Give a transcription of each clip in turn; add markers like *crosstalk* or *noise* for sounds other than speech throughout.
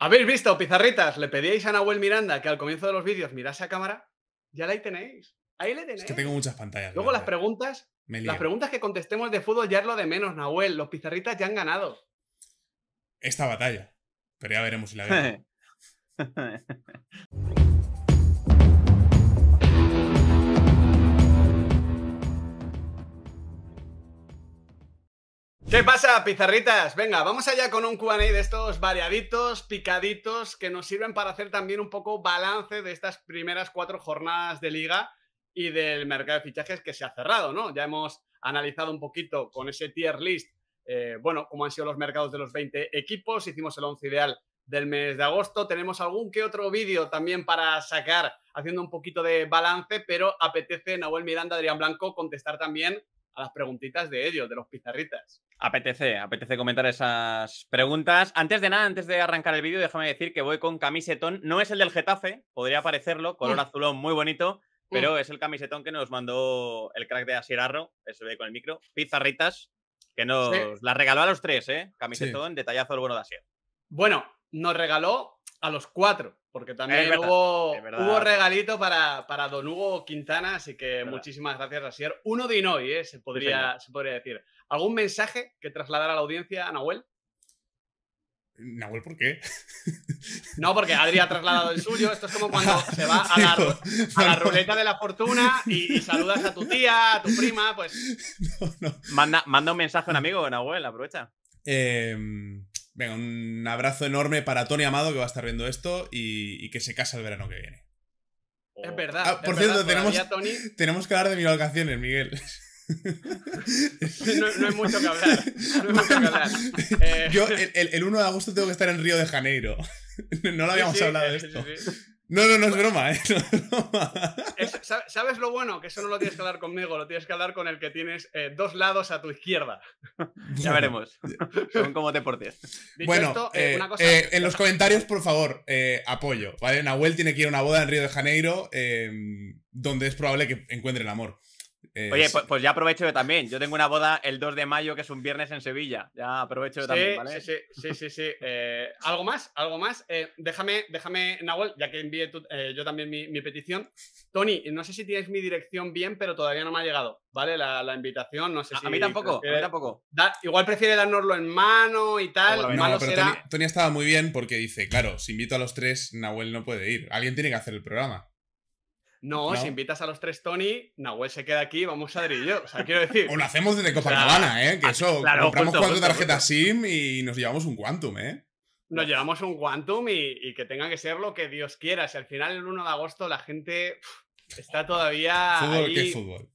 ¿Habéis visto, pizarritas? Le pedíais a Nahuel Miranda que al comienzo de los vídeos mirase a cámara. Ya la ahí tenéis. Ahí le tenéis. Es que tengo muchas pantallas. Luego las preguntas. las preguntas que contestemos de fútbol ya es lo de menos, Nahuel. Los pizarritas ya han ganado. Esta batalla. Pero ya veremos si la ganan. *laughs* ¿Qué pasa, pizarritas? Venga, vamos allá con un QA de estos variaditos, picaditos, que nos sirven para hacer también un poco balance de estas primeras cuatro jornadas de liga y del mercado de fichajes que se ha cerrado, ¿no? Ya hemos analizado un poquito con ese tier list, eh, bueno, cómo han sido los mercados de los 20 equipos, hicimos el 11 ideal del mes de agosto, tenemos algún que otro vídeo también para sacar haciendo un poquito de balance, pero apetece Nahuel Miranda, Adrián Blanco contestar también a las preguntitas de ellos, de los pizarritas. Apetece, apetece comentar esas preguntas. Antes de nada, antes de arrancar el vídeo, déjame decir que voy con camisetón. No es el del Getafe, podría parecerlo, color mm. azulón muy bonito, pero mm. es el camisetón que nos mandó el crack de Asirarro eso ve con el micro, pizarritas, que nos la las regaló a los tres, ¿eh? Camisetón, detallazo del bueno de Asier. Bueno, nos regaló a los cuatro, porque también hubo, hubo, regalito para, Don Hugo Quintana, así que muchísimas gracias, Asier. Uno de Inoy, eh, se, podría, se podría decir. ¿Algún mensaje que trasladar a la audiencia, a Nahuel? Nahuel, ¿por qué? No, porque Adri ha trasladado el suyo. Esto es como cuando *laughs* se va a la, a ruleta de la fortuna y, saludas a tu tía, a tu prima, pues. *laughs* Manda, manda un mensaje a un amigo, Nahuel, aprovecha. Eh, Venga, un abrazo enorme para Tony Amado que va a estar viendo esto y, que se casa el verano que viene. Es oh. verdad. Ah, por cierto, *laughs* tenemos, que hablar de mis vacaciones, Miguel. No, hay mucho que hablar. No mucho que hablar. Yo eh, el, 1 de agosto tengo que estar en Río de Janeiro. *laughs* No lo habíamos hablado eh, de esto. No, no, no es pues broma, ¿eh? *laughs* ¿Sabes lo bueno? Que eso no lo tienes que hablar conmigo, lo tienes que hablar con el que tienes eh, dos lados a tu izquierda. ya veremos. *laughs* Según cómo te portes. bueno, eh, eh, en los comentarios, por favor, apoyo. ¿vale? Nahuel tiene que ir a una boda en Río de Janeiro donde es probable que encuentre el amor. Oye, pues, pues, ya aprovecho yo también. Yo tengo una boda el 2 de mayo, que es un viernes en Sevilla. Ya aprovecho yo también, ¿vale? Sí, sí, sí, *laughs* eh, ¿Algo más? ¿Algo más? Eh, déjame, déjame, Nahuel, ya que envíe eh, yo también mi, petición. Tony, no sé si tienes mi dirección bien, pero todavía no me ha llegado, ¿vale? La, invitación, no sé si... A mí tampoco, a mí tampoco. igual prefiere darnoslo en mano y pues tal. pero Tony, Tony estaba muy bien porque dice, claro, si invito a los tres, Nahuel no puede ir. Alguien tiene que hacer el programa. No, si invitas a los tres Tony, Nahuel se queda aquí, vamos a y yo. O sea, quiero decir. O lo hacemos desde Copacabana, ¿eh? Que ah, eso, compramos cuatro tarjetas SIM y nos llevamos un Quantum, ¿eh? Nos llevamos un Quantum y, que tenga que ser lo que Dios quiera. Si al final, el 1 de agosto, la gente está todavía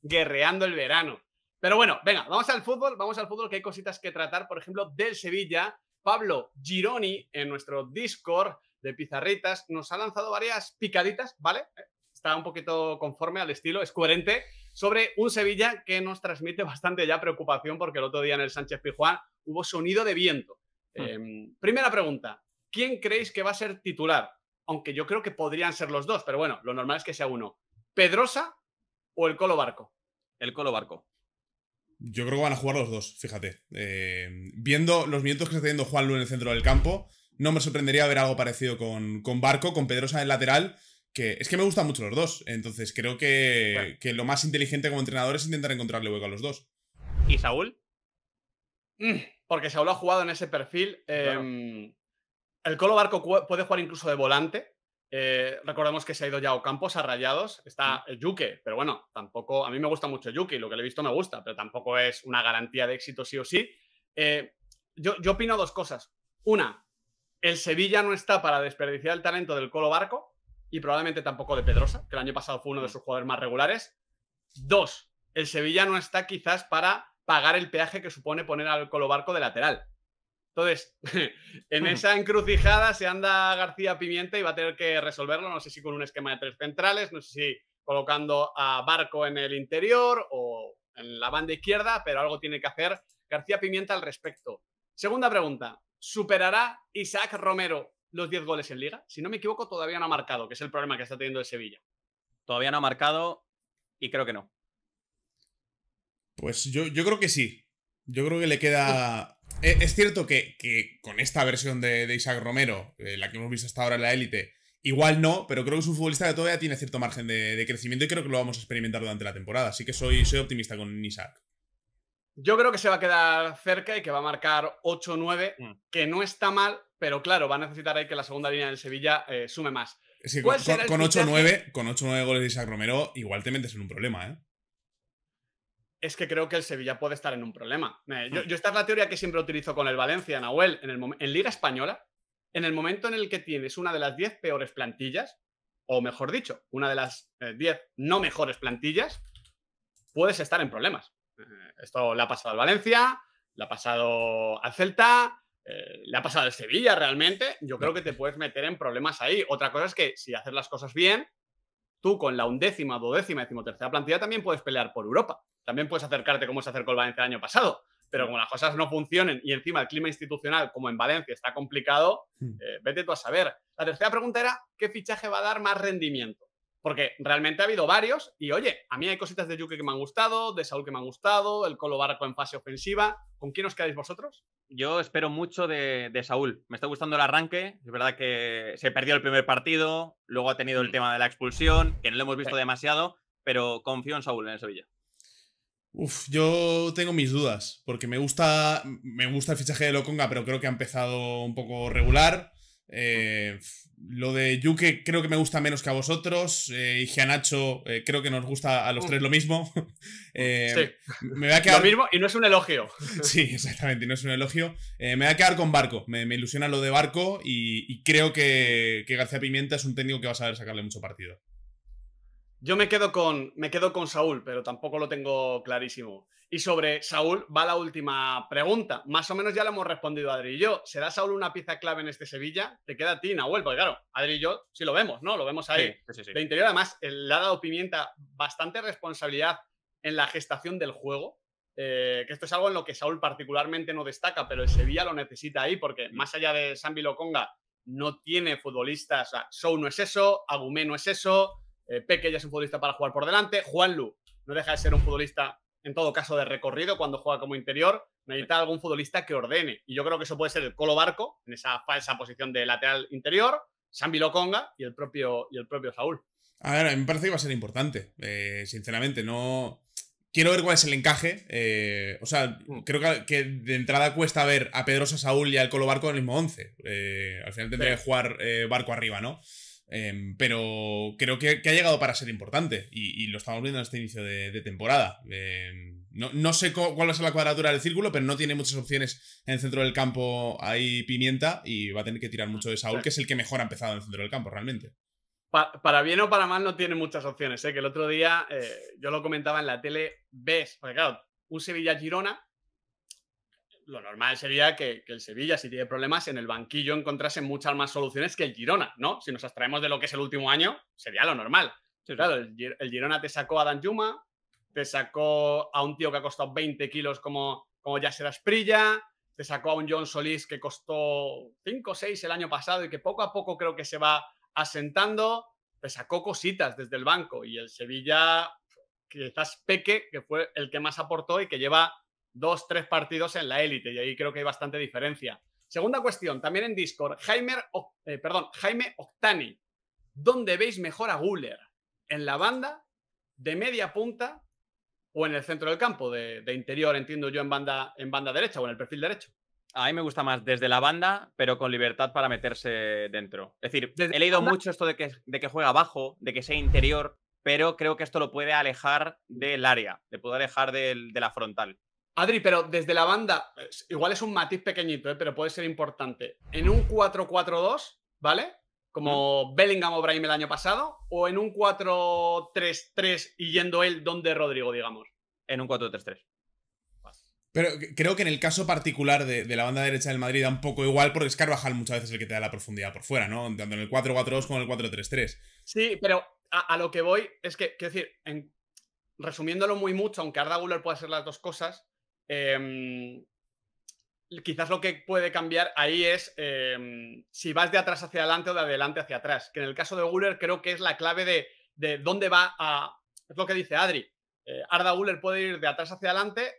guerreando el verano. Pero bueno, venga, vamos al fútbol, vamos al fútbol, que hay cositas que tratar, por ejemplo, del Sevilla. Pablo Gironi, en nuestro Discord de Pizarritas, nos ha lanzado varias picaditas, ¿vale? está un poquito conforme al estilo, es coherente, sobre un Sevilla que nos transmite bastante ya preocupación porque el otro día en el Sánchez Pijuán hubo sonido de viento. Hmm. Eh, primera pregunta, ¿quién creéis que va a ser titular? Aunque yo creo que podrían ser los dos, pero bueno, lo normal es que sea uno. ¿Pedrosa o el Colo Barco? El Colo Barco. Yo creo que van a jugar los dos, fíjate. Eh, viendo los vientos que está teniendo Juanlu en el centro del campo, no me sorprendería ver algo parecido con, con Barco, con Pedrosa en el lateral que es que me gustan mucho los dos. Entonces creo que, lo más inteligente como entrenador es intentar encontrarle hueco a los dos. ¿Y Saúl? Mm, porque Saúl ha jugado en ese perfil. Em, el Colo Barco puede jugar incluso de volante. Eh, recordemos que se ha ido ya Ocampos a Rayados. Está mm. el Yuke, pero bueno, tampoco. A mí me gusta mucho Yuke, lo que le he visto me gusta, pero tampoco es una garantía de éxito sí o sí. Eh, yo, yo opino dos cosas. Una, el Sevilla no está para desperdiciar el talento del Colo Barco y probablemente tampoco de Pedrosa, que el año pasado fue uno de mm. sus jugadores más regulares. Dos, el Sevilla no está quizás para pagar el peaje que supone poner al Colobarco de lateral. Entonces, *laughs* en esa encrucijada se anda García Pimienta y va a tener que resolverlo, no sé si con un esquema de tres centrales, no sé si colocando a Barco en el interior o en la banda izquierda, pero algo tiene que hacer García Pimienta al respecto. Segunda pregunta, ¿superará Isaac Romero los 10 goles en liga. Si no me equivoco, todavía no ha marcado, que es el problema que está teniendo el Sevilla. Todavía no ha marcado y creo que no. Pues yo, creo que sí. Yo creo que le queda... E, es, cierto que, con esta versión de, Isaac Romero, eh, la que hemos visto hasta ahora en la élite, Igual no, pero creo que es un futbolista que todavía tiene cierto margen de, crecimiento y creo que lo vamos a experimentar durante la temporada. Así que soy, soy optimista con Isaac. Yo creo que se va a quedar cerca y que va a marcar 8-9, mm. que no está mal, pero claro, va a necesitar ahí que la segunda línea del Sevilla eh, sume más. con 8-9 con 8-9 goles de Isaac Romero, igual te metes en un problema, ¿eh? Es que creo que el Sevilla puede estar en un problema. Hmm. yo, esta es la teoría que siempre utilizo con el Valencia, Nahuel, en, el, Liga Española, en el momento en el que tienes una de las 10 peores plantillas, o mejor dicho, una de las 10 eh, no mejores plantillas, puedes estar en problemas. esto le ha pasado al Valencia, le ha pasado al Celta, eh, le ha pasado el Sevilla realmente, yo creo que te puedes meter en problemas ahí. Otra cosa es que si haces las cosas bien, tú con la undécima, duodécima, decimotercera plantilla también puedes pelear por Europa. También puedes acercarte como se acercó el Valencia el año pasado. Pero como las cosas no funcionen y encima el clima institucional, como en Valencia, está complicado, hmm. eh, vete tú a saber. La tercera pregunta era, ¿qué fichaje va a dar más rendimiento? Porque realmente ha habido varios y oye, a mí hay cositas de Yuke que me han gustado, de Saúl que me han gustado, el Colo Barco en fase ofensiva. ¿Con quién os quedáis vosotros? Yo espero mucho de, Saúl. Me está gustando el arranque. Es verdad que se perdió el primer partido, luego ha tenido el mm. tema de la expulsión, que no lo hemos visto demasiado, pero confío en Saúl en el Sevilla. Uf, yo tengo mis dudas, porque me gusta, me gusta el fichaje de Loconga, pero creo que ha empezado un poco regular. Eh, lo de Yuke creo que me gusta menos que a vosotros. Eh, y Gianacho eh, creo que nos gusta a los mm. tres lo mismo. *laughs* sí. Me voy a Lo mismo y no es un elogio. *laughs* sí, exactamente, no es un elogio. me voy a quedar con Barco. Me, ilusiona lo de Barco y, creo que, que, García Pimienta es un técnico que va a saber sacarle mucho partido. Yo me quedo con, me quedo con Saúl, pero tampoco lo tengo clarísimo. Y sobre Saúl va la última pregunta. Más o menos ya la hemos respondido Adri y yo. ¿Será Saúl una pieza clave en este Sevilla? Te queda a ti, Nahuel, porque claro, Adri y yo sí lo vemos, ¿no? Lo vemos ahí. Sí, De interior, además, le ha dado Pimienta bastante responsabilidad en la gestación del juego. Eh, que esto es algo en lo que Saúl particularmente no destaca, pero el Sevilla lo necesita ahí, porque mm. más allá de Sambi Loconga, no tiene futbolistas. O no es eso, Agumé no es eso, eh, Peque ya es un futbolista para jugar por delante. Juanlu no deja de ser un futbolista, en todo caso, de recorrido cuando juega como interior. Necesita algún futbolista que ordene. Y yo creo que eso puede ser el Colo Barco, en esa falsa posición de lateral interior, Sambi Lokonga y el propio, y el propio Saúl. A ver, a mí me parece que va a ser importante. Eh, sinceramente, no. Quiero ver cuál es el encaje. Eh, o sea, mm. creo que, de entrada cuesta ver a Pedrosa, Saúl y al Colo Barco en el mismo 11. al final tendría que jugar Barco arriba, ¿no? Em, pero creo que, ha llegado para ser importante y, lo estamos viendo en este inicio de, temporada. Em, no, sé cuál va a ser la cuadratura del círculo, pero no tiene muchas opciones en el centro del campo. Hay pimienta y va a tener que tirar mucho de Saúl, que es el que mejor ha empezado en el centro del campo realmente. Para, bien o para mal no tiene muchas opciones. ¿eh? Que el otro día eh, yo lo comentaba en la tele, ves, porque claro, un Sevilla-Girona lo normal sería que, el Sevilla, si tiene problemas, en el banquillo encontrase muchas más soluciones que el Girona, ¿no? Si nos abstraemos de lo que es el último año, sería lo normal. claro, el, Girona te sacó a Dan Yuma, te sacó a un tío que ha costado 20 kilos como, como Yasser te sacó a un John Solís que costó 5 o 6 el año pasado y que poco a poco creo que se va asentando, te sacó cositas desde el banco y el Sevilla quizás Peque, que fue el que más aportó y que lleva dos, tres partidos en la élite y ahí creo que hay bastante diferencia. Segunda cuestión, también en Discord, Jaime, eh, perdón, Jaime Octani, ¿dónde veis mejor a Guller? ¿En la banda, de media punta o en el centro del campo, de, interior, entiendo yo, en banda, en banda derecha o en el perfil derecho? A mí me gusta más desde la banda, pero con libertad para meterse dentro. Es decir, he leído mucho esto de que, de que juega abajo, de que sea interior, pero creo que esto lo puede alejar del área, le puede alejar del, de la frontal. Adri, pero desde la banda, igual es un matiz pequeñito, ¿eh? pero puede ser importante. En un 4-4-2, ¿vale? Como Bellingham o Brahim el año pasado, o en un 4-3-3 y yendo él donde Rodrigo, digamos. En un 4-3-3. Pero creo que en el caso particular de, la banda derecha del Madrid da un poco igual, porque es Carvajal muchas veces el que te da la profundidad por fuera, ¿no? Tanto en el 4-4-2 como en el 4-3-3. Sí, pero a, lo que voy es que, quiero decir, resumiéndolo muy mucho, aunque Arda Guller pueda hacer las dos cosas, Em, quizás lo que puede cambiar ahí es em, si vas de atrás hacia adelante o de adelante hacia atrás, que en el caso de Guller creo que es la clave de, dónde va a... Es lo que dice Adri. Eh, Arda Guller puede ir de atrás hacia adelante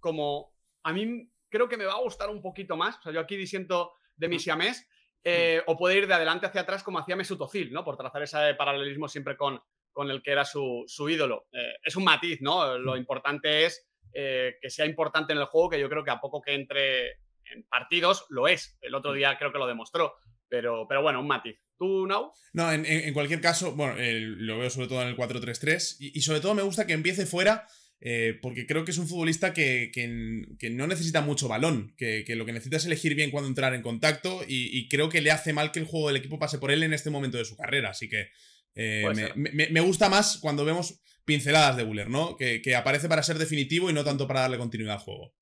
como a mí creo que me va a gustar un poquito más, o sea, yo aquí disiento de mi siamés, eh, o puede ir de adelante hacia atrás como hacía Mesut Özil, ¿no? Por trazar ese paralelismo siempre con, con el que era su, su ídolo. Eh, es un matiz, ¿no? Lo importante es eh, que sea importante en el juego, que yo creo que a poco que entre en partidos lo es. El otro mm. día creo que lo demostró. Pero, pero bueno, un matiz. ¿Tú, Nau? No, en, cualquier caso, bueno, lo veo sobre todo en el 4-3-3. Y, sobre todo me gusta que empiece fuera, eh, porque creo que es un futbolista que, que, no necesita mucho balón, que, lo que necesita es elegir bien cuando entrar en contacto. Y, creo que le hace mal que el juego del equipo pase por él en este momento de su carrera. Así que eh, me gusta más cuando vemos pinceladas de Buller, ¿no? Que, aparece para ser definitivo y no tanto para darle continuidad al juego.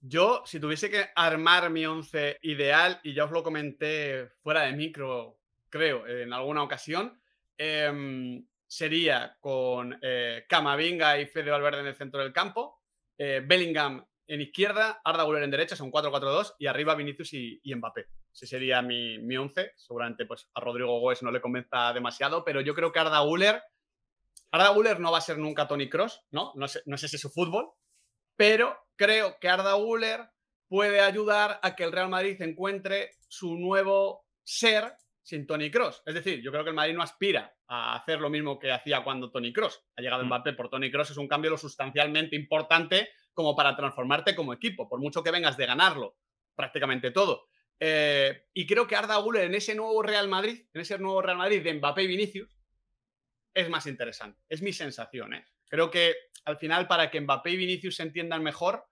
Yo, si tuviese que armar mi once ideal, y ya os lo comenté fuera de micro, creo, en alguna ocasión, em, sería con eh, Camavinga y Fede Valverde en el centro del campo, eh, Bellingham en izquierda, Arda Güler en derecha, son 4-4-2, y arriba Vinicius y, Mbappé. Ese sería mi, mi once. Seguramente pues, a Rodrigo Góes no le convenza demasiado, pero yo creo que Arda Güler Arda Guller no va a ser nunca Tony Cross, ¿no? No, sé, no es ese su fútbol, pero creo que Arda Guller puede ayudar a que el Real Madrid encuentre su nuevo ser sin Tony Cross. Es decir, yo creo que el Madrid no aspira a hacer lo mismo que hacía cuando Tony Cross. Ha llegado mm. Mbappé por Tony Cross, es un cambio lo sustancialmente importante como para transformarte como equipo, por mucho que vengas de ganarlo prácticamente todo. Eh, y creo que Arda Güler en ese nuevo Real Madrid, en ese nuevo Real Madrid de Mbappé y Vinicius, es más interesante. Es mi sensación. ¿eh? Creo que al final, para que Mbappé y Vinicius se entiendan mejor,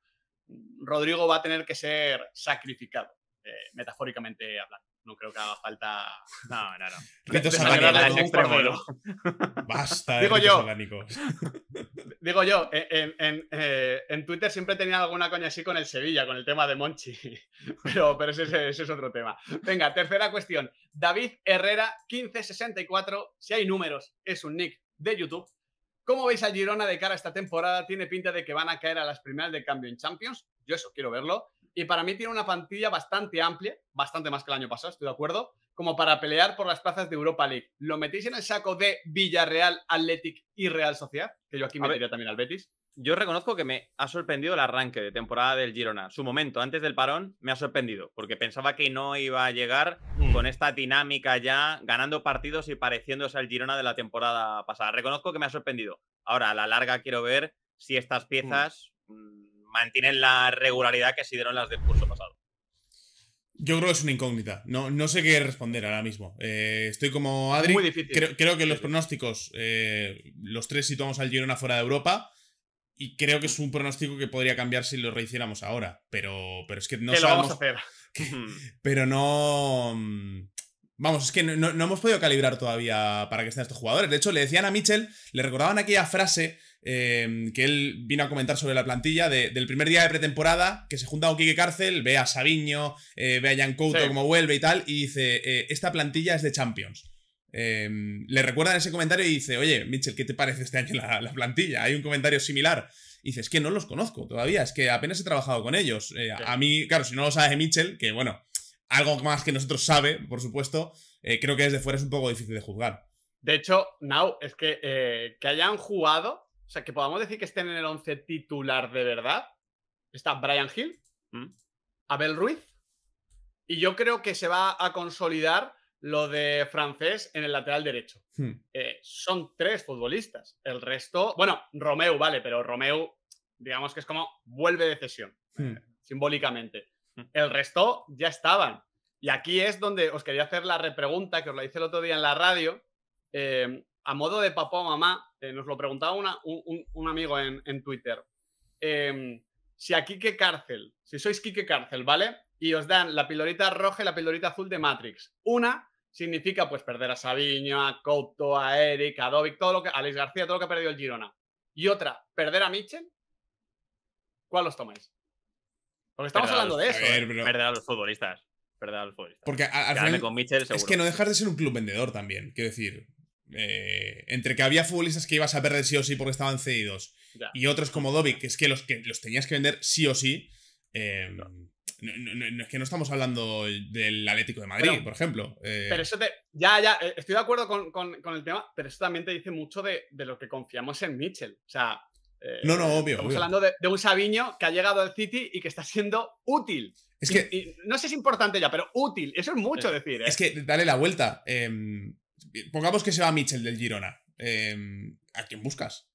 Rodrigo va a tener que ser sacrificado, eh, metafóricamente hablando no creo que haga falta. No, no, no. Basta. Digo yo. Digo eh, yo, eh, en, Twitter siempre tenía alguna coña así con el Sevilla, con el tema de Monchi. *laughs* Pero, ese, ese, es otro tema. Venga, tercera cuestión. David Herrera, 1564. Si hay números, es un nick de YouTube. ¿Cómo veis a Girona de cara a esta temporada? ¿Tiene pinta de que van a caer a las primeras de cambio en Champions? Yo eso quiero verlo y para mí tiene una plantilla bastante amplia, bastante más que el año pasado, estoy de acuerdo, como para pelear por las plazas de Europa League. ¿Lo metéis en el saco de Villarreal, Athletic y Real Sociedad? Que yo aquí metería también al Betis. Yo reconozco que me ha sorprendido el arranque de temporada del Girona. Su momento antes del parón me ha sorprendido, porque pensaba que no iba a llegar mm. con esta dinámica ya, ganando partidos y pareciéndose al Girona de la temporada pasada. Reconozco que me ha sorprendido. Ahora, a la larga quiero ver si estas mm. piezas mm, mantienen la regularidad que se dieron las del curso pasado. Yo creo que es una incógnita. No, no sé qué responder ahora mismo. Eh, estoy como Adri. Muy difícil. Creo, que los pronósticos, eh, los tres situamos al Girona fuera de Europa. Y creo que es un pronóstico que podría cambiar si lo rehiciéramos ahora. Pero, pero es que no que Lo vamos a hacer. *laughs* pero no. Mm, vamos, es que no, no, hemos podido calibrar todavía para que estén estos jugadores. De hecho, le decían a Mitchell, le recordaban aquella frase Em, que él vino a comentar sobre la plantilla del primer día de pretemporada, que se junta con Quique Cárcel, ve a Sabiño, eh, ve a Jan Couto como vuelve y tal, y dice, eh, esta plantilla es de Champions. Em, le recuerdan ese comentario y dice, oye, Mitchell, ¿qué te parece este año la, plantilla? Hay un comentario similar. Y dice, es que no los conozco todavía, es que apenas he trabajado con ellos. Eh, a mí, claro, si no lo sabe Mitchell, que bueno, algo más que nosotros sabe, por supuesto, creo que desde fuera es un poco difícil de juzgar. De hecho, Now, es que, que hayan jugado o sea, que podamos decir que estén en el 11 titular de verdad. Está Brian Hill, mm. Abel Ruiz. Y yo creo que se va a consolidar lo de francés en el lateral derecho. Hmm. Eh, son tres futbolistas. El resto, bueno, Romeu, vale, pero Romeu, digamos que es como vuelve de cesión, hmm. eh, simbólicamente. Hmm. El resto ya estaban. Y aquí es donde os quería hacer la repregunta que os la hice el otro día en la radio. Eh, a modo de papá o mamá, eh, nos lo preguntaba un, amigo en, Twitter. Em, si a Quique Cárcel, si sois Quique Cárcel, ¿vale? Y os dan la pilorita roja y la pilorita azul de Matrix. Una significa pues perder a Sabiño, a Couto, a Eric, a Dovic, todo lo que, a García, todo lo que ha perdido el Girona. Y otra, perder a Mitchell. ¿Cuál los tomáis? Porque estamos hablando de eso. ¿eh? Perder a los futbolistas. Perder a los futbolistas. Porque al, final, es que no dejas de ser un club vendedor también. Quiero decir, eh, entre que había futbolistas que ibas a perder sí o sí porque estaban cedidos y otros como Dobby, que es que los, que los tenías que vender sí o sí. Em, no. es que no estamos hablando del Atlético de Madrid, por ejemplo. Eh. pero eso te. Ya, ya, eh, estoy de acuerdo con, el tema, pero eso también te dice mucho de, lo que confiamos en Mitchell. O sea. no, no, obvio. Estamos hablando de, un Sabiño que ha llegado al City y que está siendo útil. Es que. no sé si es importante ya, pero útil. Eso es mucho decir. Es que dale la vuelta. Em, Pongamos que se va Mitchell del Girona. Em, ¿A quién buscas?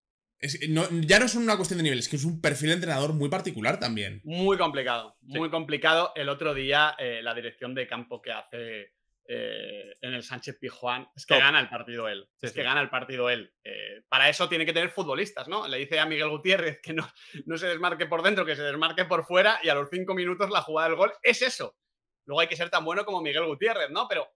ya no es una cuestión de niveles, que es un perfil de entrenador muy particular también. Muy complicado, muy complicado. El otro día, eh, la dirección de campo que hace eh, en el Sánchez Pijuán es que gana el partido él. es que gana el partido él. Eh, para eso tiene que tener futbolistas, ¿no? Le dice a Miguel Gutiérrez que no, no se desmarque por dentro, que se desmarque por fuera y a los cinco minutos la jugada del gol es eso. Luego hay que ser tan bueno como Miguel Gutiérrez, ¿no? Pero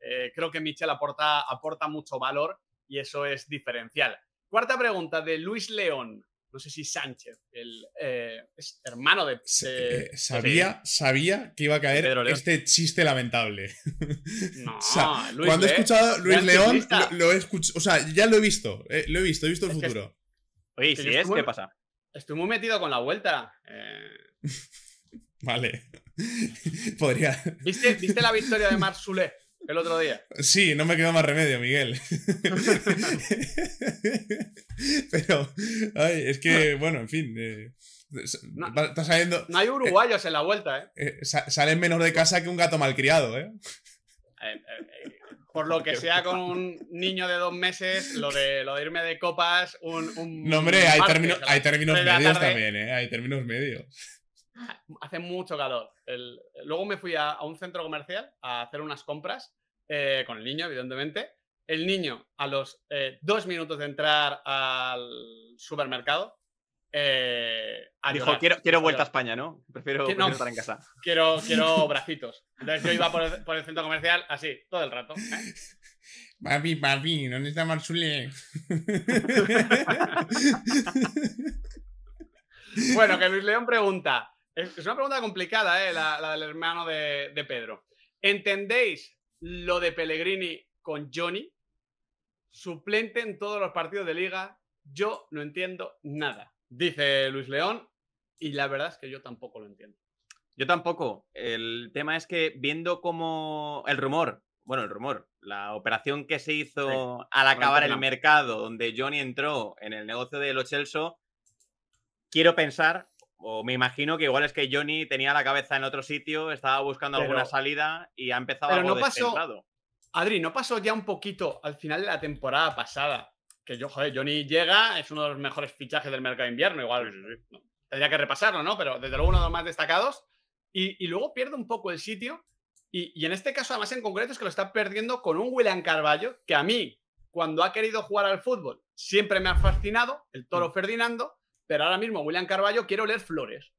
eh, creo que Michel aporta, aporta mucho valor y eso es diferencial. Cuarta pregunta de Luis León. No sé si Sánchez, el eh, hermano de. Eh, sabía, sabía que iba a caer este chiste lamentable. *laughs* No, cuando he escuchado Luis León, lo, he escuchado. O sea, ya lo he visto. lo he visto, he visto el futuro. oye, es, ¿qué pasa? Estoy muy metido con la vuelta. *laughs* vale. *laughs* Podría. ¿Viste, la victoria de Soulet? el otro día. Sí, no me queda más remedio, Miguel. *laughs* Pero, ay, es que, bueno, en fin. Eh, no, está hay eh, uruguayos en la vuelta, ¿eh? eh salen menos de casa que un gato malcriado, ¿eh? por lo que sea con un niño de dos meses, lo de, lo irme de copas, un. un no, hombre, hay, hay términos medios también, ¿eh? Hay términos medios. *laughs* hace mucho calor. luego me fui a, un centro comercial a hacer unas compras eh, con el niño, evidentemente. El niño, a los eh, dos minutos de entrar al supermercado, eh, Dijo, quiero, quiero vuelta a España, ¿no? Prefiero, no, en casa. *laughs* Quiero, quiero *laughs* bracitos. Entonces yo iba por el, centro comercial así, todo el rato. Papi, papi, ¿dónde está Marzule? bueno, que Luis León pregunta. Es una pregunta complicada, ¿eh? la, del hermano de, Pedro. ¿Entendéis lo de Pellegrini con Johnny? Suplente en todos los partidos de liga. Yo no entiendo nada, dice Luis León. Y la verdad es que yo tampoco lo entiendo. Yo tampoco. El tema es que viendo como el rumor, bueno, el rumor, la operación que se hizo al acabar el mercado, donde Johnny entró en el negocio de los Chelsea, quiero pensar o me imagino que igual es que Johnny tenía la cabeza en otro sitio, estaba buscando alguna salida y ha empezado pero no pasó, Adri, ¿no pasó ya un poquito al final de la temporada pasada? Que yo, joder, Johnny llega, es uno de los mejores fichajes del mercado de invierno, igual tendría que repasarlo, ¿no? Pero desde luego uno de los más destacados. Y, luego pierde un poco el sitio. Y, y, en este caso, además en concreto, es que lo está perdiendo con un William Carballo, que a mí, cuando ha querido jugar al fútbol, siempre me ha fascinado, el toro mm. Ferdinando pero ahora mismo William Carballo quiero leer flores.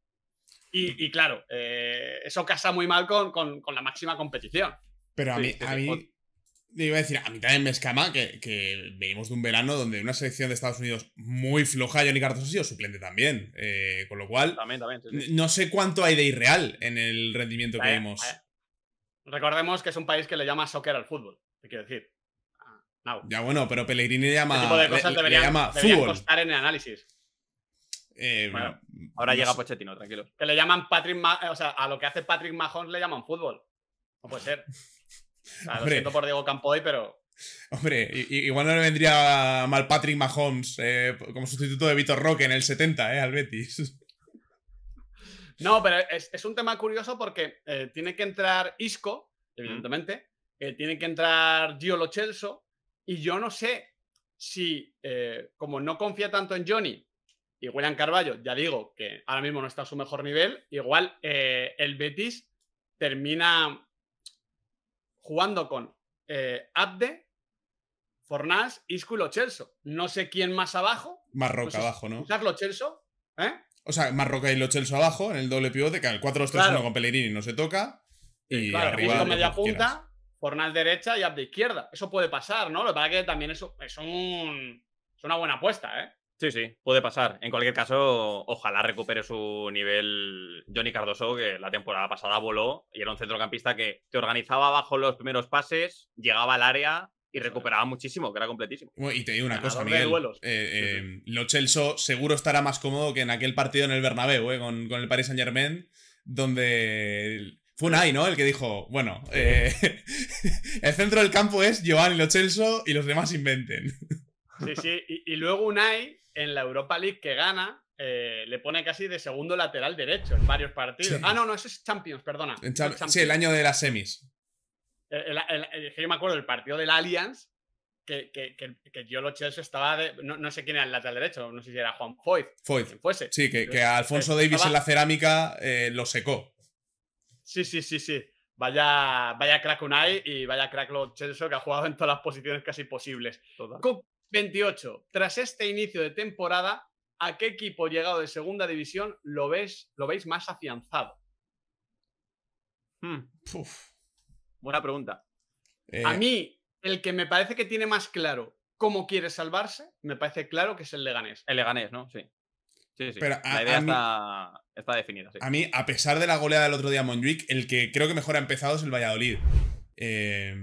Y, claro, eh, eso casa muy mal con, la máxima competición. Pero a mí, a mí también me escama que, venimos de un verano donde una selección de Estados Unidos muy floja, Johnny Cardoso ha sido suplente también. Eh, con lo cual, no sé cuánto hay de irreal en el rendimiento que eh, vemos. Recordemos que es un país que le llama soccer al fútbol, te quiero decir. Ah, ya bueno, pero Pellegrini le llama, este le, llama fútbol. en análisis. Eh, bueno, ahora llega Pochettino, tranquilo. Que le llaman Patrick, Mahomes. Eh, o sea, a lo que hace Patrick Mahomes le llaman fútbol. No puede ser. lo siento por Diego Campoy, pero. Hombre, igual no le vendría mal Patrick Mahomes eh, como sustituto de Vitor Roque en el 70, ¿eh? Al Betis. *laughs* No, pero es, un tema curioso porque tiene que entrar Isco, evidentemente, tiene que entrar Gio Lo Celso, y yo no sé si, como no confía tanto en Johnny y William Carballo, ya digo que ahora mismo no está a su mejor nivel. Igual eh, el Betis termina jugando con eh, Abde, Fornás, Isco y Lochelso. No sé quién más abajo. Marroca abajo, ¿no? ¿eh? O sea, Marroca y Lochelso abajo en el doble pivote, que al 4 3 1 con Pellegrini no se toca. Y arriba. media punta, Fornás derecha y Abde izquierda. Eso puede pasar, ¿no? Lo que pasa es que también eso es una buena apuesta, ¿eh? Sí, sí, puede pasar. En cualquier caso, ojalá recupere su nivel Johnny Cardoso, que la temporada pasada voló y era un centrocampista que te organizaba bajo los primeros pases, llegaba al área y recuperaba muchísimo, que era completísimo. y te digo una cosa, Miguel. Eh, em, lo Chelso seguro estará más cómodo que en aquel partido en el Bernabéu, eh, con, el Paris Saint Germain, donde fue Unai, ¿no? El que dijo, bueno, eh, *laughs* el centro del campo es y Lo Chelso y los demás inventen. Sí, sí, y, y luego Unai en la Europa League que gana, eh, le pone casi de segundo lateral derecho en varios partidos. Ah, no, no, eso es Champions, perdona. Sí, el año de las semis. Eh, eh, yo me acuerdo del partido del Allianz, que, que, que, que Chelsea estaba no, sé quién era el lateral derecho, no sé si era Juan Foyt. Foyt. Sí, que, que Alfonso Davis en la cerámica lo secó. Sí, sí, sí, sí. Vaya, vaya crack Unai y vaya crack lo Chelsea que ha jugado en todas las posiciones casi posibles. 28. Tras este inicio de temporada, ¿a qué equipo llegado de segunda división lo, ves, lo veis más afianzado? Hmm. Buena pregunta. Eh. A mí, el que me parece que tiene más claro cómo quiere salvarse, me parece claro que es el Leganés. El Leganés, ¿no? Sí. Sí, la idea está, definida. A mí, a pesar de la goleada del otro día a el que creo que mejor ha empezado es el Valladolid. Eh,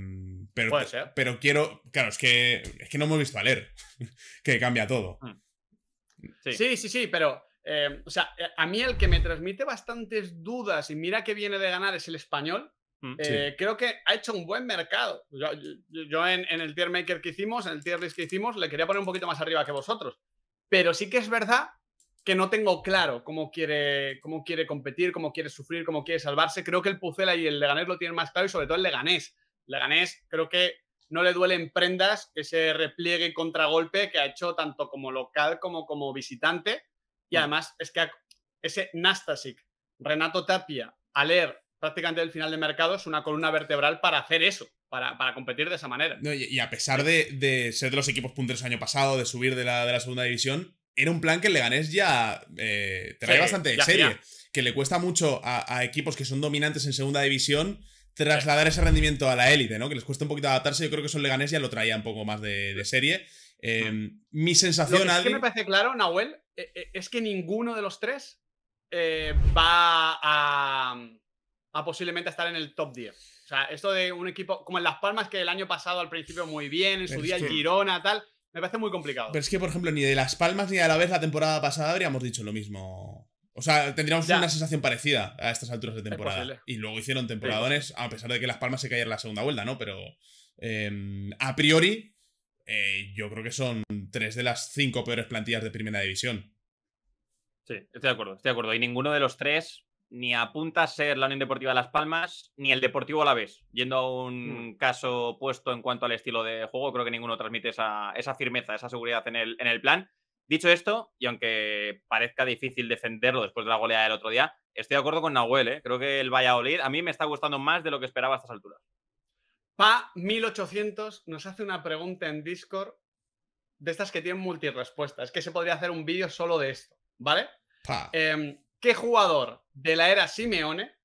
pero, quiero. Claro, es que, es que no hemos visto a leer. *laughs* que cambia todo. Mm. Sí, sí, sí, pero. Eh, o sea, eh, a mí el que me transmite bastantes dudas y mira que viene de ganar es el español. Mm. Eh, creo que ha hecho un buen mercado. Yo, en, el tier maker que hicimos, en el tier list que hicimos, le quería poner un poquito más arriba que vosotros. Pero sí que es verdad que no tengo claro cómo quiere, cómo quiere competir, cómo quiere sufrir, cómo quiere salvarse. Creo que el Pucela y el Leganés lo tienen más claro y sobre todo el Leganés. Leganés creo que no le duelen prendas ese repliegue contragolpe que ha hecho tanto como local como como visitante. Y mm. además es que ese Nastasic, Renato Tapia, Aler, prácticamente del final de mercado, es una columna vertebral para hacer eso, para, para competir de esa manera. y, a pesar de, ser de los equipos punteros año pasado, de subir de la, de la segunda división, era un plan que el Leganés ya eh, trae bastante de serie. Que le cuesta mucho a equipos que son dominantes en segunda división trasladar ese rendimiento a la élite, ¿no? Que les cuesta un poquito adaptarse. Yo creo que son Leganés ya lo traía un poco más de, serie. Eh, mi sensación. Lo que, es que me parece claro, Nahuel, e, e, es que ninguno de los tres eh, va a, posiblemente estar en el top 10. O sea, esto de un equipo como en Las Palmas, que el año pasado al principio muy bien, en su día el Girona, tal, me parece muy complicado. Pero es que, por ejemplo, ni de Las Palmas ni a la vez la temporada pasada habríamos dicho lo mismo o sea, tendríamos una sensación parecida a estas alturas de temporada. Y luego hicieron temporadones, a pesar de que Las Palmas se cayeron la segunda vuelta, ¿no? Pero em, a priori, eh, yo creo que son tres de las cinco peores plantillas de primera división. Sí, estoy de acuerdo, estoy de acuerdo. Y ninguno de los tres ni apunta a ser la Unión Deportiva de Las Palmas ni el Deportivo a la vez. Yendo a un mm. caso opuesto en cuanto al estilo de juego, creo que ninguno transmite esa, firmeza, esa seguridad en el plan. Dicho esto, y aunque parezca difícil defenderlo después de la goleada del otro día, estoy de acuerdo con Nahuel, ¿eh? creo que el Valladolid a mí me está gustando más de lo que esperaba a estas alturas. Pa1800 nos hace una pregunta en Discord de estas que tienen multirespuestas, que se podría hacer un vídeo solo de esto, ¿vale? Em, ¿Qué jugador de la era Simeone,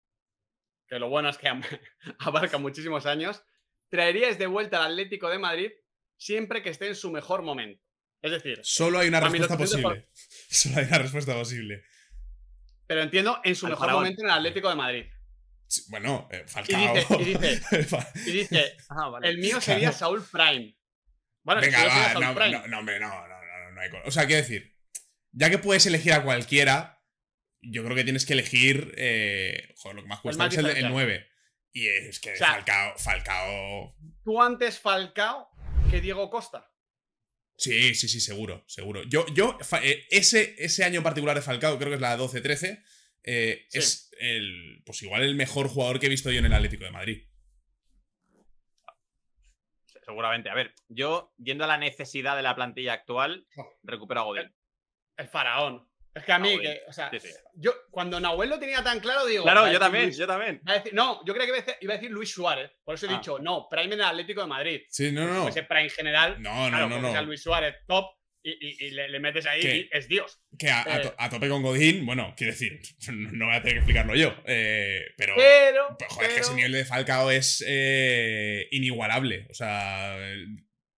que lo bueno es que *laughs* abarca muchísimos años, traerías de vuelta al Atlético de Madrid siempre que esté en su mejor momento? Es decir, solo hay una respuesta posible. *laughs* Solo hay una respuesta posible. Pero entiendo en su mejor momento en el Atlético de Madrid. Bueno, eh, Y Falcao. dice, y dice, *laughs* *laughs* ah, el mío sería Saúl Prime. Venga, va, no, no, no, hombre, no, no, no, no, hay O sea, quiero decir, ya que puedes elegir a cualquiera, yo creo que tienes que elegir. Eh, joder, lo que más cuesta es el, 9. Y es que Falcao. Tú antes Falcao que Diego Costa. Sí, sí, sí, seguro, seguro. Yo, yo, eh, ese, ese año en particular de Falcao, creo que es la 12-13, eh, es el, pues igual el mejor jugador que he visto yo en el Atlético de Madrid. Seguramente. A ver, yo, yendo a la necesidad de la plantilla actual, ah. recupero a el faraón. Es que a mí, que, o sea, yo cuando Nahuel lo tenía tan claro, digo. Claro, yo también, yo también. no, yo creo que iba a decir Luis Suárez. Por eso he ah. dicho, no, Prime en el Atlético de Madrid. Sí, no, pues no. ese Prime general. No, no, claro, no. Luis Suárez, top. Y, y, le, metes ahí y es Dios. Que eh. a, tope con Godín, bueno, quiero decir, *laughs* no voy a tener que explicarlo yo. Eh, pero, pero, joder, que ese nivel de Falcao es eh, inigualable. O sea,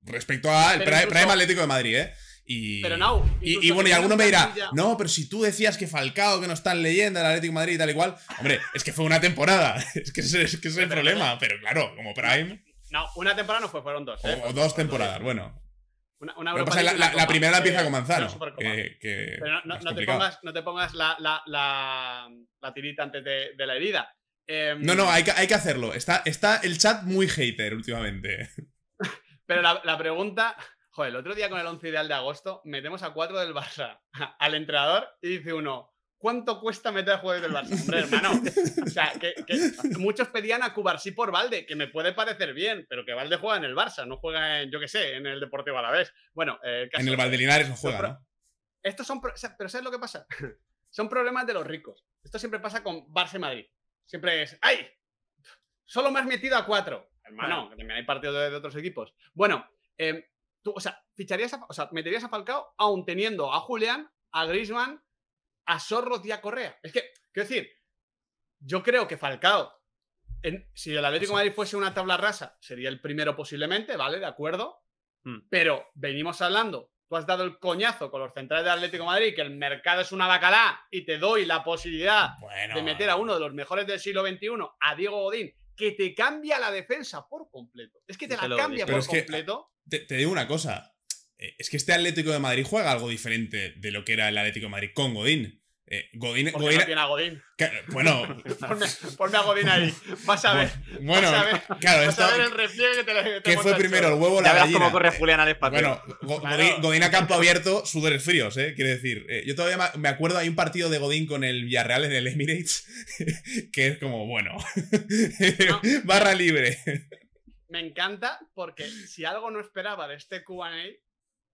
respecto al Prime Atlético de Madrid, ¿eh? Y, pero no, y, bueno, y alguno me dirá, no, pero si tú decías que Falcao, que no está en leyenda Atlético de Madrid y tal y cual, hombre, es que fue una temporada, *laughs* es que es, el problema, pero, claro, como Prime... No, una temporada no fue, fueron dos. O, ¿eh? dos temporadas, bueno. la, la, primera eh, empieza con Manzano. no, te pongas, la, tirita antes de, la herida. Em, no, no, hay que, hay que hacerlo. Está, está, el chat muy hater últimamente. *laughs* Pero la, la pregunta, Joder, el otro día con el 11 ideal de agosto metemos a cuatro del Barça *laughs* al entrenador y dice uno, ¿cuánto cuesta meter a jugadores del Barça? *laughs* Hombre, hermano, o sea, que, muchos pedían a Cubarsí por Valde, que me puede parecer bien, pero que Valde juega en el Barça, no juega en, yo qué sé, en el Deportivo Alavés. Bueno, eh, en el Valdelinares no juega, ¿no? Estos son, pero ¿sabes lo que pasa? *laughs* son problemas de los ricos. Esto siempre pasa con Barça y Madrid. Siempre es, ¡ay! Solo me has metido a cuatro. Hermano, que también hay partidos de, de otros equipos. Bueno, eh, Tú, o sea, ficharías o sea, meterías a Falcao aún teniendo a Julián, a Grisman, a Sorros y a Correa. Es que, quiero decir, yo creo que Falcao, si el Atlético Madrid fuese una tabla rasa, sería el primero posiblemente, ¿vale? De acuerdo. Mm. Pero venimos hablando, tú has dado el coñazo con los centrales del Atlético Madrid, que el mercado es una bacalá y te doy la posibilidad de meter a uno de los mejores del siglo XXI, a Diego Godín, que te cambia la defensa por completo. Es que te la cambia por completo te, digo una cosa. Eh, es que este Atlético de Madrid juega algo diferente de lo que era el Atlético de Madrid con Godín. Eh, Godín, tiene a Godín. bueno, *laughs* ponme, a Godín ahí. Vas a ver. Bueno, vas a ver, claro, el reflejo que te, ¿Qué fue primero, el huevo o la gallina? cómo corre Julián al espacio. Bueno, Godín, a campo abierto, sudores fríos, ¿eh? Quiere decir, eh, yo todavía me acuerdo, hay un partido de Godín con el Villarreal en el Emirates, *laughs* que es como, bueno, *laughs* barra libre. Me encanta porque si algo no esperaba de este QA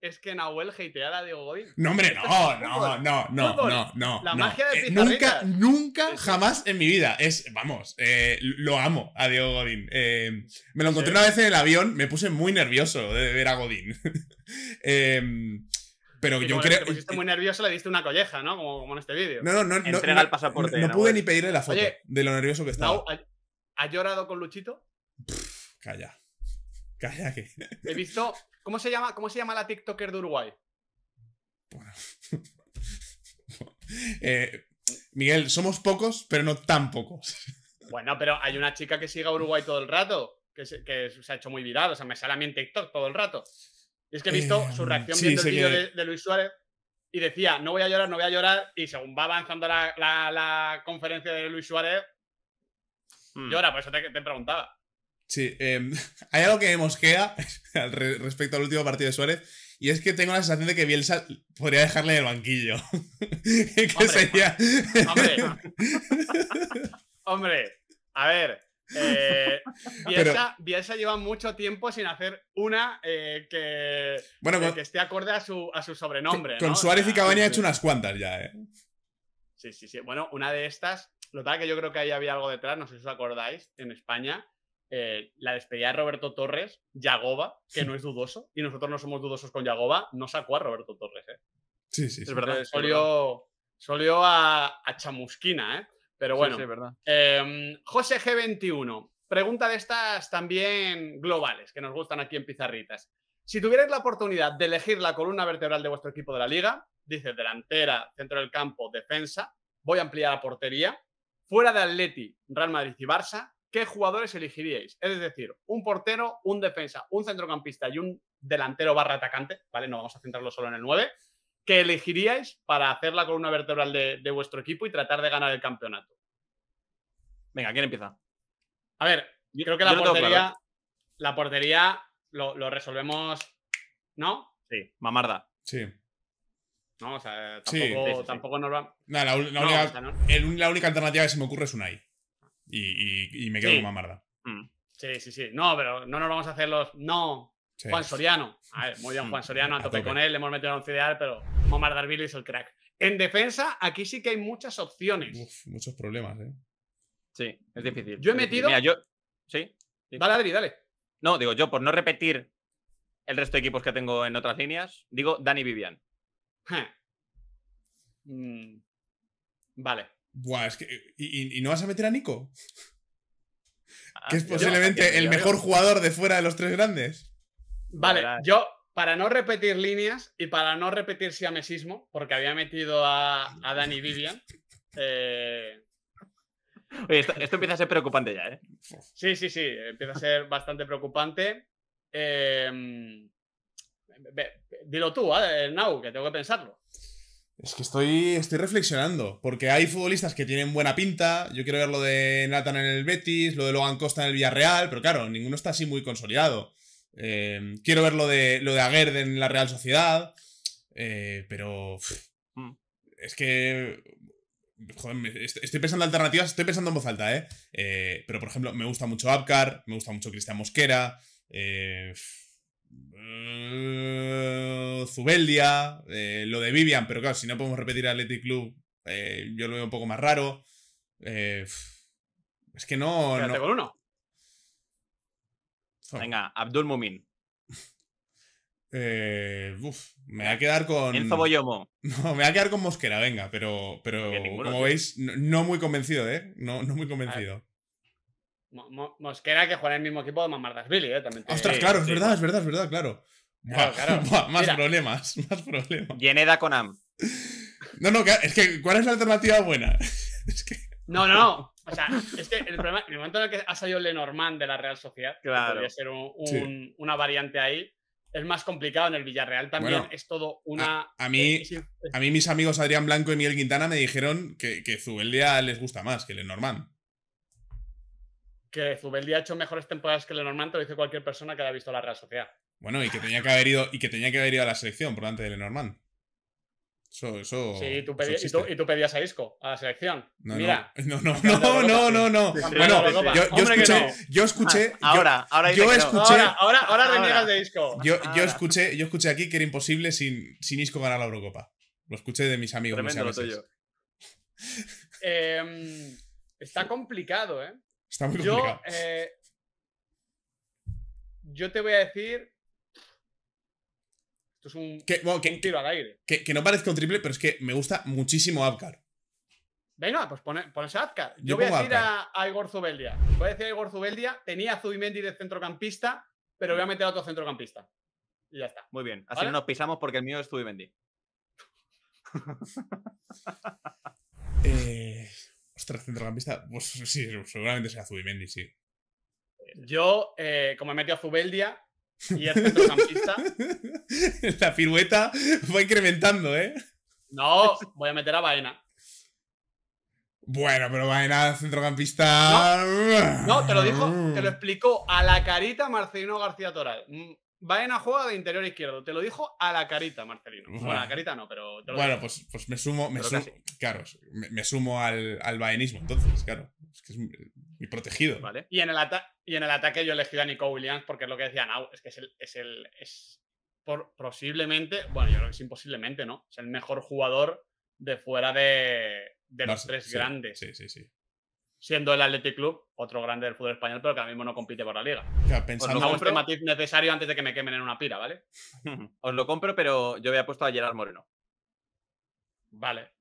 es que Nahuel hateara a Diego Godín. No, hombre, no, no, no, no, no, La magia de eh, Nunca, nunca, jamás en mi vida. Es, vamos, eh, lo amo a Diego Godín. Eh, me lo encontré una vez en el avión, me puse muy nervioso de ver a Godín. *laughs* Em, pero yo creo. Te pusiste muy nervioso, le diste una colleja, ¿no? Como, como en este vídeo. No, no, no. no, el pasaporte. No, pude ni pedirle la foto de lo nervioso que estaba. ¿Ha llorado con Luchito? Calla. Calla que. *laughs* He visto. ¿Cómo se llama, cómo se llama la TikToker de Uruguay? *laughs* Eh, Miguel, somos pocos, pero no tan pocos. Bueno, pero hay una chica que sigue a Uruguay todo el rato, que se, ha hecho muy viral, o sea, me sale a mí en TikTok todo el rato. Y es que he visto eh, su reacción viendo el vídeo de, Luis Suárez y decía, no voy a llorar, no voy a llorar, y según va avanzando la, conferencia de Luis Suárez, hmm. llora, por eso te preguntaba. Sí, em, *laughs* hay algo que me mosquea *laughs* respecto al último partido de Suárez. Y es que tengo la sensación de que Bielsa podría dejarle en el banquillo. *laughs* hombre, hombre. a ver. Eh, Bielsa, lleva mucho tiempo sin hacer una eh, que, esté acorde a su, a su sobrenombre. Con, Suárez y Cabaña ha hecho unas cuantas ya, ¿eh? Sí, sí, sí. Bueno, una de estas, lo tal que yo creo que ahí había algo detrás, no sé si os acordáis, en España, eh, la despedida de Roberto Torres, Yagoba, que no es dudoso, y nosotros no somos dudosos con Yagoba, no sacó a Roberto Torres. Eh. Sí, sí. Es verdad, solió, a, a, chamusquina, ¿eh? pero bueno. verdad. Em, José G21, pregunta de estas también globales que nos gustan aquí en Pizarritas. Si tuvierais la oportunidad de elegir la columna vertebral de vuestro equipo de la liga, dice delantera, centro del campo, defensa, voy a ampliar la portería, fuera de Atleti, Real Madrid y Barça, ¿qué jugadores elegiríais? Es decir, un portero, un defensa, un centrocampista y un delantero barra atacante, ¿vale? No vamos a centrarlo solo en el 9, ¿Qué elegiríais para hacer la columna vertebral de, vuestro equipo y tratar de ganar el campeonato. Venga, ¿quién empieza? A ver, yo, creo que la portería, la portería lo, resolvemos, ¿no? Sí, mamarda. Sí. No, o sea, tampoco, nos va. la, única, alternativa que se me ocurre es I y, me quedo con mamarda. Mm. Sí, sí, sí. No, pero no nos vamos a hacer los. No. Juan Soriano. A ver, muy bien, Juan Soriano, a, tope, con él, le hemos metido a un ideal, pero Mamarda Darville es el crack. En defensa, aquí sí que hay muchas opciones. Uf, muchos problemas, ¿eh? Sí, es difícil. Yo he metido. Mira, yo. Sí. vale Dale, Adri, dale. No, digo, yo por no repetir el resto de equipos que tengo en otras líneas, digo Dani Vivian. Mm. Vale. Buah, es que. ¿Y, no vas a meter a Nico? Ah, que es posiblemente el mejor jugador de fuera de los tres grandes. Vale, yo, para no repetir líneas y para no repetir siamesismo, porque había metido a, a Dani Vivian. Eh, Oye, esto, empieza a ser preocupante ya, ¿eh? Sí, sí, sí, empieza a ser bastante preocupante. Eh, dilo tú, ¿eh? Nau, que tengo que pensarlo. Es que estoy, estoy reflexionando, porque hay futbolistas que tienen buena pinta. Yo quiero ver lo de Nathan en el Betis, lo de Logan Costa en el Villarreal, pero claro, ninguno está así muy consolidado. Eh, quiero ver lo de, lo de Aguerd en la Real Sociedad, eh, pero. Mm. es que. Joder, estoy pensando alternativas, estoy pensando en voz alta, eh. ¿eh? Pero por ejemplo, me gusta mucho Abkar, me gusta mucho Cristian Mosquera. Eh, Zubeldia, eh, lo de Vivian, pero claro, si no podemos repetir Athletic Club, eh, yo lo veo un poco más raro. es que no. uno. Venga, Abdul Mumin. *laughs* me va a quedar con. *laughs* No, me va a quedar con Mosquera, venga, pero, pero como veis, no, muy convencido, ¿eh? No, no muy convencido. Mosquera que juega en el mismo equipo de Mamardas Billy, eh, También Ostras, claro, es verdad, es verdad, es verdad, claro. *laughs* *laughs* más problemas, más problemas. Yeneda con AM. No, no, es que ¿cuál es la alternativa buena? *laughs* No, No, no, o sea, es que el, problema, el momento en el que ha salido Lenormand de la Real Sociedad, que podría ser una variante ahí, es más complicado en el Villarreal también. es todo una. A, mí, eh, a mí, mis amigos Adrián Blanco y Miguel Quintana me dijeron que, que les gusta más que Lenormand que Zubeldi ha hecho mejores temporadas que Lenormand, te lo dice cualquier persona que haya visto la Real Sociedad. Bueno, y que tenía que haber ido, y que tenía que haber ido a la selección por delante de Lenormand. Eso, sí, y, tú, pedías a Isco, a la selección. No, Mira. No, *laughs* no, no, no, no, Bueno, yo, escuché, ah, yo escuché. ahora, ahora yo, escuché. de Isco. Yo, escuché, aquí que era imposible sin, sin Isco ganar la Eurocopa. Lo escuché de mis amigos. lo em, está complicado, ¿eh? Está muy yo, Eh, yo te voy a decir. Esto es un, que, bueno, que, tiro al aire. Que, que, no parezca un triple, pero es que me gusta muchísimo Abkar. Venga, pues pones a Abkar. Yo, voy a decir a, a, Igor Zubeldia. Voy a decir a Igor Zubeldia. Tenía a Zubimendi de centrocampista, pero voy a meter a otro centrocampista. Y ya está. Muy bien. Así no nos pisamos porque el mío es Zubimendi. *laughs* eh. Ostras, centrocampista. Pues sí, seguramente sea Zubimendi, sí. Yo, eh, como he metido a Zubeldia y es centrocampista. *laughs* La pirueta fue incrementando, ¿eh? No, voy a meter a Baena. Bueno, pero Baena, centrocampista. no te lo dijo, mm. te lo explicó a la carita Marcelino García Toral. Mm. Baena juega de interior izquierdo. Te lo dijo a la carita, Marcelino. Bueno, a la carita no, pero. Te lo bueno, pues, pues me sumo. Me claro, me, sumo al, al baenismo, entonces, claro. Es que es mi protegido. Vale. Y en el, y en el ataque yo elegí a Nico Williams porque es lo que decía Nau. Es que es el. Es posiblemente. Bueno, yo creo que es imposiblemente, ¿no? Es el mejor jugador de fuera de, los tres grandes. Sí, sí, sí siendo el Athletic Club otro grande del fútbol español, pero que ahora mismo no compite por la liga. Os necesario antes de que me quemen en una pira, ¿vale? *laughs* Os lo compro, pero yo había puesto a Gerard Moreno. Vale.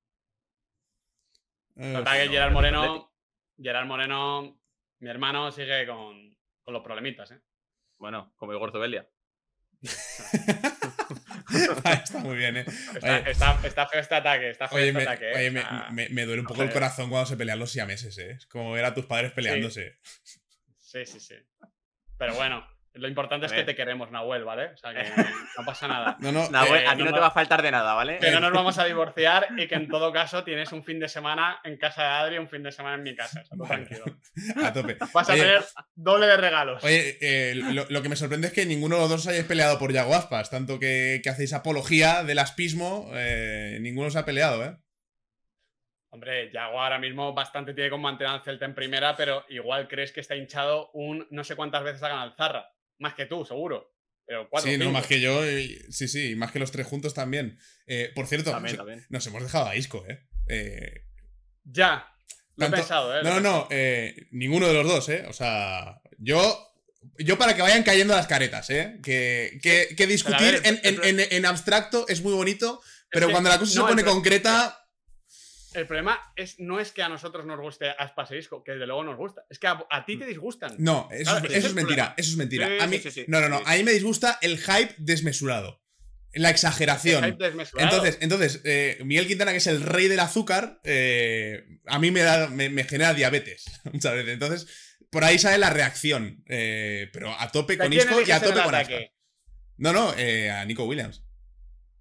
Eh, que Gerard Moreno, Gerard Moreno, mi hermano sigue con, los problemitas, ¿eh? Bueno, como Igor Zubelia. *laughs* *laughs* Ah, está muy bien, ¿eh? está, está, feo este ataque, está feo este ataque. ¿eh? Oye, me, me, duele un poco el corazón cuando se pelean los siameses, ¿eh? Es como ver a tus padres peleándose. sí, sí. sí. Pero bueno, lo importante es que te queremos, Nahuel, ¿vale? O sea, que *laughs* no pasa nada. Nahuel, eh, a ti no, te va a faltar de nada, ¿vale? Que no nos *laughs* vamos a divorciar y que en todo caso tienes un fin de semana en casa de Adri, y un fin de semana en mi casa. tranquilo. *laughs* A tope. Vas a tener doble de regalos. Oye, eh, lo, que me sorprende es que ninguno de los dos hayáis peleado por Yaguaspas, tanto que, hacéis apología del aspismo, eh, ninguno se ha peleado, ¿eh? Hombre, Yago ahora mismo bastante tiene con mantener al Celta en primera, pero igual crees que está hinchado un no sé cuántas veces a ganar Zarra. Más que tú, seguro. Pero sí, no, más que yo. Y, sí, sí, más que los tres juntos también. Eh, por cierto, nos, hemos dejado a Isco, ¿eh? eh ya. Lo he pensado, ¿eh? No, no, ninguno de los dos, ¿eh? O sea, yo. Yo para que vayan cayendo las caretas, ¿eh? Que, que, discutir en, abstracto es muy bonito, pero cuando la cosa se pone concreta, el problema es, no es que a nosotros nos guste Aspas que desde luego nos gusta. Es que a, ti te disgustan. No, eso, es, mentira. Eso es mentira. a mí, no, no, no. A mí me disgusta el hype desmesurado. La exageración. Entonces, entonces eh, Miguel Quintana, que es el rey del azúcar, eh, a mí me, da, me, genera diabetes muchas *laughs* veces. Entonces, por ahí sale la reacción. Eh, pero a tope con Isco y a tope con No, no, a Nico Williams.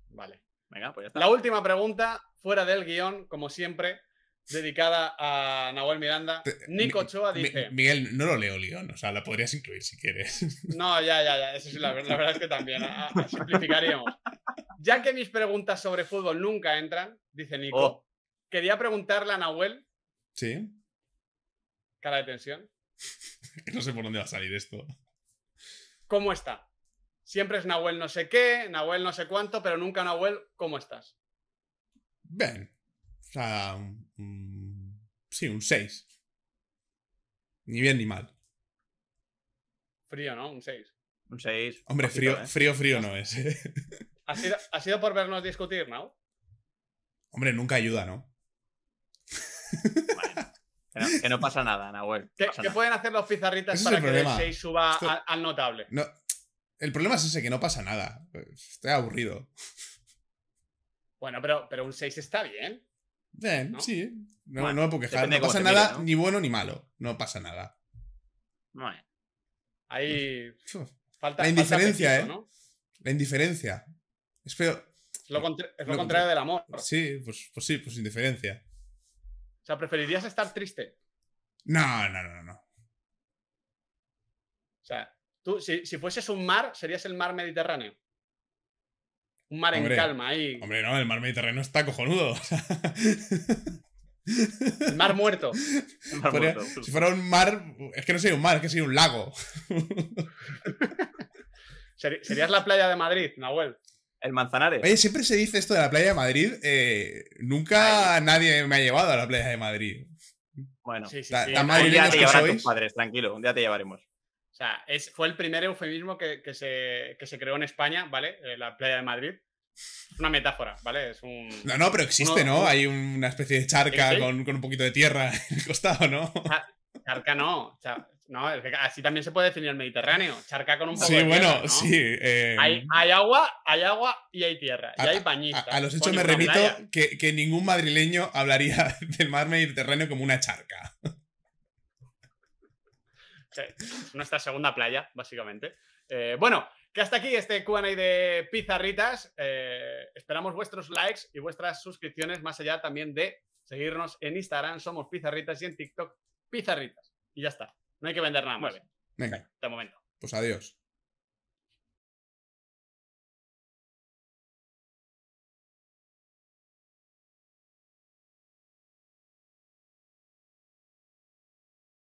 Vale. Venga, pues ya está. La última pregunta fuera del guión, como siempre, dedicada a Nahuel Miranda. Nico Ochoa dice. Miguel, no lo leo el guión, o sea, la podrías incluir si quieres. *laughs* No, ya, ya, ya, eso sí, la, verdad es que también, simplificaríamos. Ya que mis preguntas sobre fútbol nunca entran, dice Nico, oh. quería preguntarle a Nahuel. Sí. Cara de tensión. *laughs* no sé por dónde va a salir esto. ¿Cómo está? Siempre es Nahuel no sé qué, Nahuel no sé cuánto, pero nunca Nahuel, ¿cómo estás? Bien. O sea, sí, un 6. Ni bien ni mal. Frío, ¿no? Un 6. Un 6. Hombre, ¿eh? frío, frío, frío no es. ¿eh? *laughs* ¿Ha sido, por vernos discutir, ¿no? Hombre, nunca ayuda, ¿no? que, no pasa nada, Nahuel. ¿Qué, pueden hacer los pizarritas para que el 6 suba al notable? No, el problema es ese, que no pasa nada. Estoy aburrido. Bueno, pero, pero un 6 está bien. Bien, sí. No, me pasa nada, ni bueno ni malo. No pasa nada. Bueno. Ahí. Falta, la indiferencia, ¿eh? La indiferencia. Es lo, contrario del amor. Sí, pues, pues, sí, pues indiferencia. O sea, ¿preferirías estar triste? No, no, no, no. O sea, tú, si fueses un mar, serías el mar Mediterráneo un mar en calma ahí. Hombre, no, el mar Mediterráneo está cojonudo. *laughs* el mar muerto. Si fuera un mar, es que no sería un mar, es que sería un lago. *laughs* Serías la playa de Madrid, Nahuel. El Manzanares. Oye, siempre se dice esto de la playa de Madrid. Eh, nunca nadie me ha llevado a la playa de Madrid. Bueno, sí, sí, sí. un día te tus tranquilo, un día te llevaremos. O sea, fue el primer eufemismo que, se, creó en España, ¿vale? Eh, la playa de Madrid. Es una metáfora, ¿vale? No, no, pero existe, ¿no? Hay una especie de charca con, un poquito de tierra *laughs* en el costado, ¿no? charca no. no, así también se puede definir el Mediterráneo. Charca con un poco de tierra, bueno, ¿no? Sí, eh... hay, hay, agua, hay agua y hay tierra. Y hay bañistas. A, los hechos me remito que, que, ningún madrileño hablaría *laughs* del mar Mediterráneo como una charca. Este, nuestra segunda playa, básicamente. Eh, bueno, que hasta aquí este QA de Pizarritas. Eh, esperamos vuestros likes y vuestras suscripciones, más allá también de seguirnos en Instagram, somos Pizarritas y en TikTok, Pizarritas. Y ya está. No hay que vender nada más. Venga. De momento. Pues adiós.